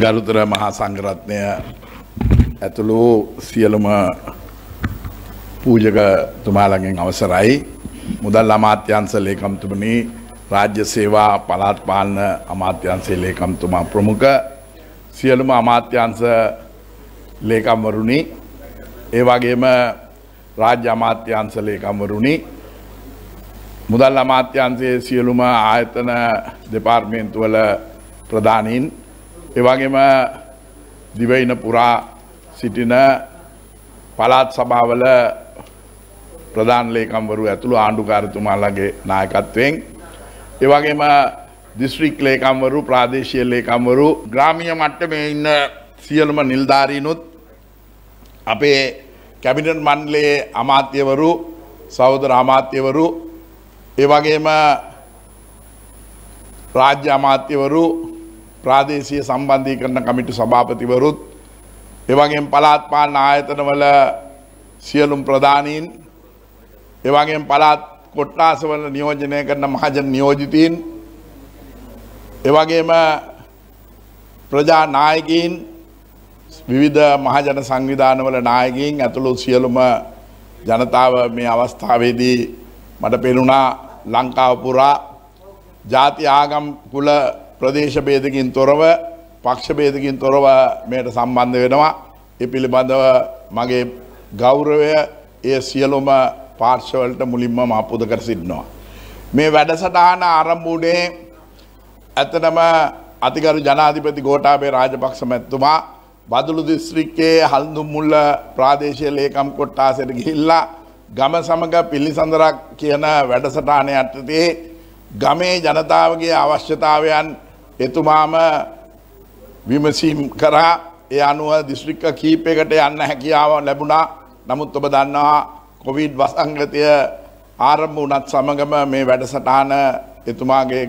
ගරුතර මහා සංඝරත්නය ඇතුළු සියලුම පූජක තුමාලගෙන් අවසරයි මුදල් අමාත්‍යංශ ලේකම්තුමනි රාජ්‍ය සේවා පළාත් පාලන අමාත්‍යංශයේ ලේකම්තුමා ප්‍රමුඛ සියලුම අමාත්‍යංශ ලේකම්වරුනි ඒ වගේම රාජ්‍ය අමාත්‍යංශ ලේකම්වරුනි මුදල් අමාත්‍යංශයේ සියලුම ආයතන දෙපාර්තමේන්තුවල ප්‍රධානීන් එවගේම දිවයින පුරා සිටින පළාත් සභාවල ප්‍රධාන ලේකම්වරු ඇතුළු ආණ්ඩුකාරතුමාලගේ නායකත්වයෙන් එවගේම දිස්ත්‍රික් ලේකම්වරු ප්‍රාදේශීය ලේකම්වරු ග්‍රාමීය මට්ටමේ ඉන්න සියලුම නිලධාරීනුත් අපේ කැබිනට් මණ්ඩලයේ අමාත්‍යවරු සහෝදර අමාත්‍යවරු ඒ වගේම රාජ්‍ය අමාත්‍යවරු ප්‍රාදේශීය සම්බන්ධීකරණ කමිටු සභාපතිවරුත් එවගේම පළාත් පාලන ආයතනවල සියලුම ප්‍රධානීන් එවගේම පළාත් කොට්ටාසවල නියෝජනය කරන මහජන නියෝජිතීන් එවගේම ප්‍රජා නායකීන් විවිධ මහජන සංවිධානවල නායකීන් ඇතුළු සියලුම ජනතාව මේ අවස්ථාවේදී මට පෙනුණා ලංකාව පුරා ජාති ආගම් කුල ප්‍රදේශභේදකින් තොරව පක්ෂභේදකින් තොරව මෙයට සම්බන්ධ වෙනවා. එ පිළිබඳව මගේ ගෞරවය ඒ සියලොම පාර්ශවලට මුලින්ම මහපුද කර සිටිනවා. මේ වැඩසටාන ආරම්භූඩේ ඇතනම අතිකරු ජනාධිපති ගෝටාබේ රාජපක්ෂ මැත්තුමා බදුළු දිස්ත්‍රික්කයේ හල්ඳුම්මුල්ල ප්‍රාදේශය ලේකම් කොට්ටාසයට ගිහිල්ලා ගම සමඟ පිල්ලිසඳරක් කියන වැඩසටානය අටතේ ගමේ ජනතාවගේ අවශ්‍යතාවයන් එතුමාම විමසීම් කරා ඒ අනුව දිස්ත්‍රික්ක කීපයකට යන්න හැකියාව ලැබුණා නමුත් ඔබ දන්නවා කොවිඩ් වසංගතය ආරම්භ වනත් සමගම මේ වැඩසටාන එතුමාගේ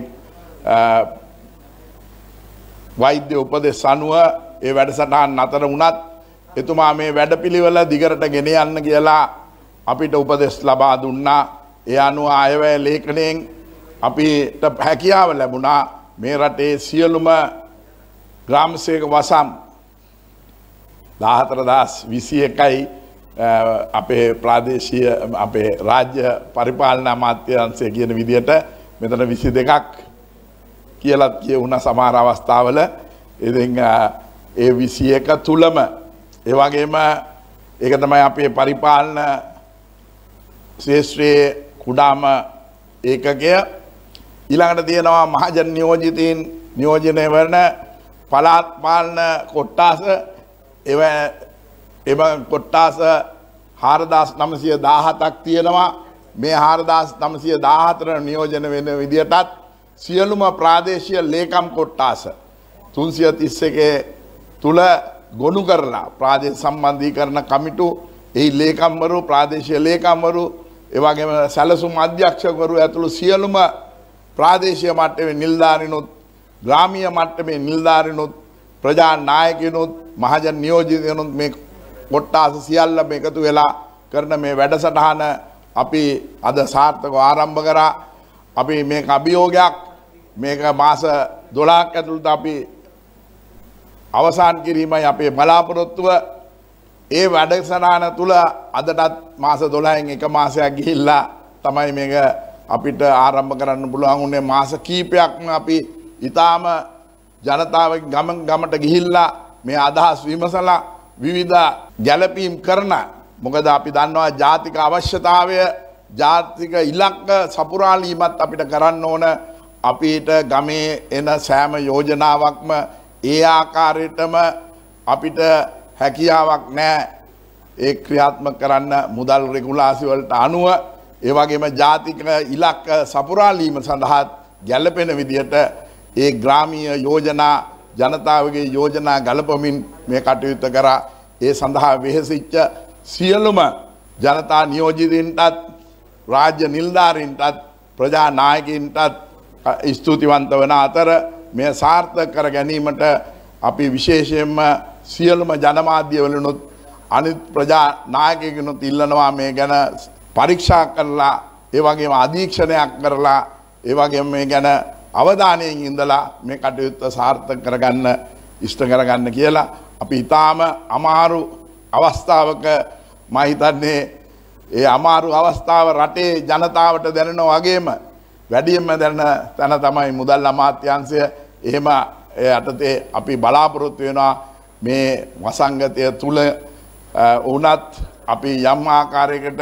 වෛද්‍ය උපදෙස් අනුව ඒ වැඩසටහන් අතර වනත් එතුමා මේ වැඩපිළිවෙල දිගරට ගෙන යන්න කියලා අපිට උපදෙස් ලබා දුන්නා ඒ අනුව අයවැය ලේඛනයෙන් අපිට හැකියාව ලැබුණා මේ රටේ සියලුම ග්‍රාමසයක වසම් දාහතර දස් විසි එකයි අපේ ප්‍රාදේශය අපේ රාජ්‍ය පරිපාලන අමාත්‍යන්සය කියන විදියට මෙතන විසි දෙකක් කියලත් කිය වුණ සමාර අවස්ථාවල එති ඒ විසි එක තුළම ඒවගේම ඒක තමයි අපේ පරිපාලන ශේෂත්‍රයේ කුඩාම ඒකකය ඊළඟට තියෙනවා මහජන නියෝජිතීන් නියෝජනය වන පලාත් පාලන කොට්ටාස එව එම කොට්ටාස හාරදාස් නමසිය දාහතක් තියෙනවා මේ හාරදාස් නමසිය දාහතර නියෝජන වෙන විදිහටත් සියලුම ප්‍රාදේශය ලේකම් කොට්ටාස තුන්සිය තිස්ස එකේ තුළ ගොුණු කරලා ප්‍රාදේ සම්බන්ධී කරන කමිටු එහි ලේකම්වරු ප්‍රාදේශය ලේකම්වරු එවගේම සැලසුම් අධ්‍යක්ෂකවරු ඇතුළු සියලුම ප්‍රාදේශීය මට්ටමේ නිලධාරිනුත් ග්‍රාමීය මට්ටමේ නිලධාරිනුත් ප්‍රජා නායකයනුත් මහජන නියෝජිතයනුත් මේ කොට්ටාස සියල්ලම එකතු වෙලා කරන මේ වැඩසටහන අපි අද සාර්ථකව ආරම්භ කරා අපි මේක අභියෝගයක් මේක මාස 12ක් ඇතුළත අපි අවසන් කිරීමයි අපේ බලාපොරොත්තුව ඒ වැඩසටහන තුළ අදටත් මාස 12න් එක මාසයක් ගිහිල්ලා තමයි මේක අපිට ආරම්භ කරන්න පුළුවන් උනේ මාස කීපයක්ම අපි ඉතාම ජනතාව ගම ගමට ගිහිල්ලා මේ අදහස් විමසලා විවිධ ගැලපීම් කරන මොකද අපි දන්නවා ජාතික අවශ්‍යතාවය ජාතික ඉලක්ක සපුරාලීමත් අපිට කරන්න ඕන අපිට ගමේ එන සෑම යෝජනාවක්ම ඒ ආකාරයටම අපිට හැකියාවක් නෑ ඒ ක්‍රියාත්ම කරන්න මුදල් රෙගුලාසිවලට අනුව ඒවගේම ජාතික ඉලක් සපුරාලීම සඳහාත් ගැල්ලපෙන විදිහට ඒ ග්‍රාමීය යෝජනා ජනතාවගේ යෝජනා ගලපමින් මේ කටයුත්ත කරා ඒ සඳහා වෙහෙසිච්ච සියලුම ජනතා නියෝජිතින්ටත් රාජ්‍ය නිල්ධාරින්ටත් ප්‍රජානායකින්ටත් ස්තුතිවන්ත වන අතර මේ සාර්ථක කර ගැනීමට අපි විශේෂයෙන්ම සියලුම ජනමාධ්‍යවලනුත් අනිත් ප්‍රජා නායකයකනුත් ඉල්ලනවා මේ ගැන පරීක්ෂා කරලා ඒ වගේම අධීක්ෂණයක් කරලා ඒ වගේම මේ ගැන අවධානයෙන් ඉඳලා මේ කටයුත්ත සාර්ථක කරගන්න ඉෂ්ට කරගන්න කියලා අපි ඊටාම අමාරු අවස්ථාවක මම හිතන්නේ ඒ අමාරු අවස්ථාව රටේ ජනතාවට දැනෙනා වගේම වැඩියෙන්ම දැනෙන තැන තමයි මුදල් අමාත්‍යාංශය එහෙම යටතේ අපි බලාපොරොත්තු වෙනවා මේ වසංගතය තුල වුණත් අපි යම් ආකාරයකට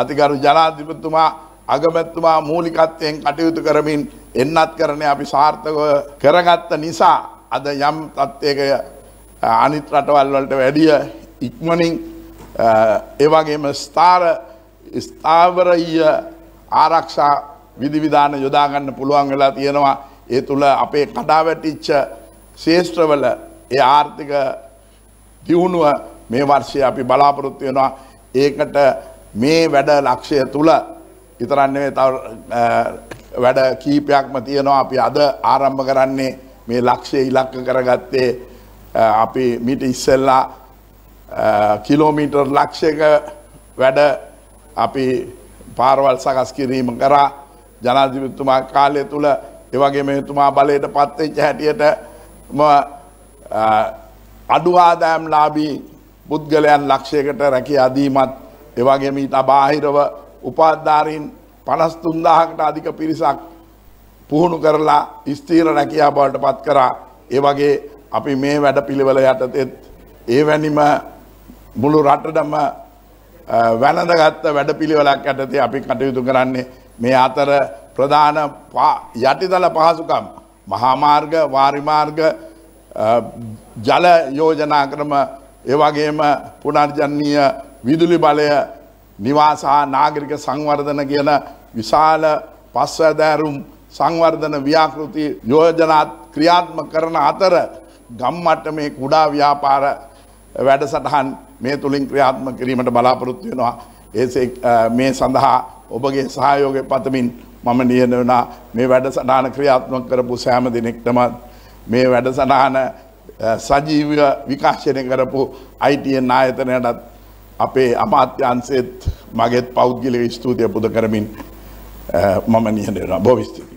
අතිකරු ජනාධිපතුමා අගමැත්තුමා මූලිකත්වයෙන් කටයුතු කරමින් එන්නත් කරන අපි සාර්ථකව කරගත්ත නිසා අද යම් තත්ත්යක අනිත් රටවල් වලට වැඩිය ඉක්මනින් ඒවගේම ස්ථාර ස්ථාවරය ආරක්ෂා විධවිධාන යොදාගන්න පුළුවන් වෙලා තියෙනවා ඒ තුළ අපේ කඩාවැටිච්ච ශේෂත්‍රවල ඒ ආර්ථික දියුණුව මේ වර්ෂය අපි බලාපොරොත්තු වෙනවා ඒකට මේ වැඩ ලක්ෂය තුළ ඉතරන්නේ තව වැඩ කීපයක්ම තියෙනවා අපි අද ආරම්භ කරන්නේ මේ ලක්ෂය ඉලක්ක කරගත්තේ අපි මිට ඉස්සෙල්ලා කිලෝමීටර් ලක්ෂයක වැඩ අපි පාරවල් සකස් කිරීම කරා ජනාධිපතිතුමා කාලය තුළ එවගේ මෙතුමා බලයට පත්වෙච්ච හැටියට අඩු ආදායම් ලාබී පුද්ගලයන් ලක්ෂයකට රැකි අදීමත් එවගේ මීට අබාහිරව උපාධාරීන් පනස්තුන්දාහකට අධික පිරිසක් පුහුණු කරලා ස්තීර රැකයා බවට පත් කරා ඒවගේ අපි මේ වැඩ පිළිවල යටතෙත් ඒවැනිම මුළු රටටම වැනදගත්ත වැඩ පිළිවලක් ඇටති අපි කටයුතු කරන්නේ මේ අතර ප්‍රධාන යටිදල පහසුකම් මහාමාර්ග වාරිමාර්ග ජල යෝජනා ක්‍රම ඒවගේම පුනර්ජන්නීය විදුලි බලය නිවාසාහා නාගරික සංවර්ධන කියන විශාල පස්වදෑරුම් සංවර්ධන ව්‍යාකෘති යෝජනාත් ක්‍රියාත්ම කරන අතර ගම්මට මේ කුඩා ව්‍යාපාර වැඩසටහන් මේ තුළින් ක්‍රියාත්ම කිරීමට බලාපොරොත්තු වෙනවා. ඒ මේ සඳහා ඔබගේ සහයෝගය පතමින් මම නියන වනා මේ වැඩසටාන ක්‍රියාත්මක කරපු සෑම දෙනෙක්ටම මේ වැඩසටහන සජීව විකාශනය කරපු අයිටයෙන් ආයතනයටත් අපේ අමාත්‍යන්සේත් මගේත් පෞද්ගලික ස්තුතිය පුද කරමින් මම නිහඬ වෙනවා බොහොම ස්තුතියි